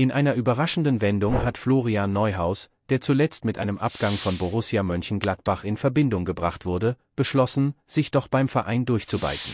In einer überraschenden Wendung hat Florian Neuhaus, der zuletzt mit einem Abgang von Borussia Mönchengladbach in Verbindung gebracht wurde, beschlossen, sich doch beim Verein durchzubeißen.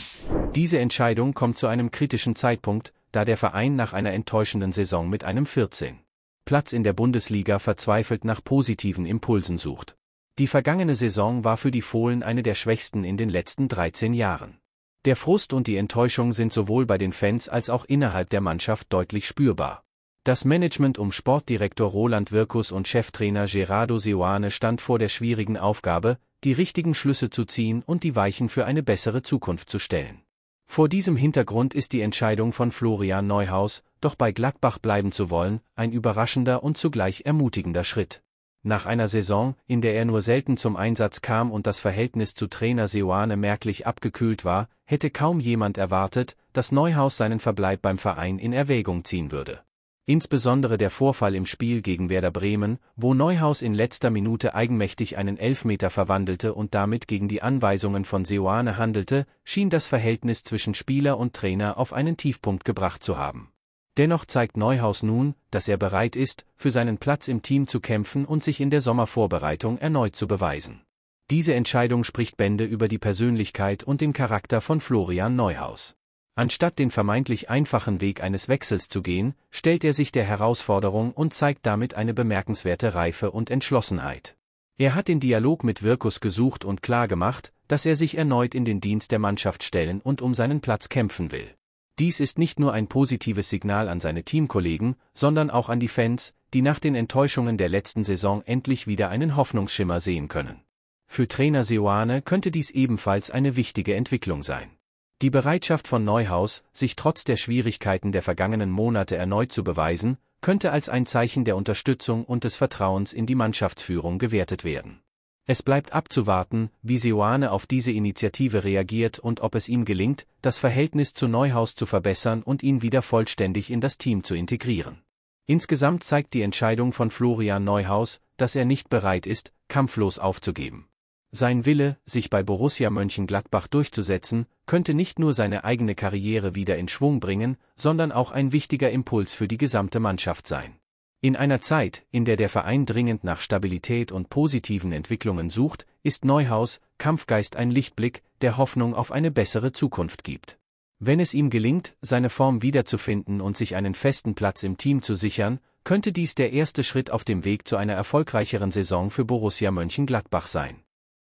Diese Entscheidung kommt zu einem kritischen Zeitpunkt, da der Verein nach einer enttäuschenden Saison mit einem 14. Platz in der Bundesliga verzweifelt nach positiven Impulsen sucht. Die vergangene Saison war für die Fohlen eine der schwächsten in den letzten 13 Jahren. Der Frust und die Enttäuschung sind sowohl bei den Fans als auch innerhalb der Mannschaft deutlich spürbar. Das Management um Sportdirektor Roland Wirkus und Cheftrainer Gerardo Seoane stand vor der schwierigen Aufgabe, die richtigen Schlüsse zu ziehen und die Weichen für eine bessere Zukunft zu stellen. Vor diesem Hintergrund ist die Entscheidung von Florian Neuhaus, doch bei Gladbach bleiben zu wollen, ein überraschender und zugleich ermutigender Schritt. Nach einer Saison, in der er nur selten zum Einsatz kam und das Verhältnis zu Trainer Seoane merklich abgekühlt war, hätte kaum jemand erwartet, dass Neuhaus seinen Verbleib beim Verein in Erwägung ziehen würde. Insbesondere der Vorfall im Spiel gegen Werder Bremen, wo Neuhaus in letzter Minute eigenmächtig einen Elfmeter verwandelte und damit gegen die Anweisungen von Seoane handelte, schien das Verhältnis zwischen Spieler und Trainer auf einen Tiefpunkt gebracht zu haben. Dennoch zeigt Neuhaus nun, dass er bereit ist, für seinen Platz im Team zu kämpfen und sich in der Sommervorbereitung erneut zu beweisen. Diese Entscheidung spricht Bände über die Persönlichkeit und den Charakter von Florian Neuhaus. Anstatt den vermeintlich einfachen Weg eines Wechsels zu gehen, stellt er sich der Herausforderung und zeigt damit eine bemerkenswerte Reife und Entschlossenheit. Er hat den Dialog mit Wirkus gesucht und klargemacht, dass er sich erneut in den Dienst der Mannschaft stellen und um seinen Platz kämpfen will. Dies ist nicht nur ein positives Signal an seine Teamkollegen, sondern auch an die Fans, die nach den Enttäuschungen der letzten Saison endlich wieder einen Hoffnungsschimmer sehen können. Für Trainer Seoane könnte dies ebenfalls eine wichtige Entwicklung sein. Die Bereitschaft von Neuhaus, sich trotz der Schwierigkeiten der vergangenen Monate erneut zu beweisen, könnte als ein Zeichen der Unterstützung und des Vertrauens in die Mannschaftsführung gewertet werden. Es bleibt abzuwarten, wie Seoane auf diese Initiative reagiert und ob es ihm gelingt, das Verhältnis zu Neuhaus zu verbessern und ihn wieder vollständig in das Team zu integrieren. Insgesamt zeigt die Entscheidung von Florian Neuhaus, dass er nicht bereit ist, kampflos aufzugeben. Sein Wille, sich bei Borussia Mönchengladbach durchzusetzen, könnte nicht nur seine eigene Karriere wieder in Schwung bringen, sondern auch ein wichtiger Impuls für die gesamte Mannschaft sein. In einer Zeit, in der der Verein dringend nach Stabilität und positiven Entwicklungen sucht, ist Neuhaus Kampfgeist ein Lichtblick, der Hoffnung auf eine bessere Zukunft gibt. Wenn es ihm gelingt, seine Form wiederzufinden und sich einen festen Platz im Team zu sichern, könnte dies der erste Schritt auf dem Weg zu einer erfolgreicheren Saison für Borussia Mönchengladbach sein.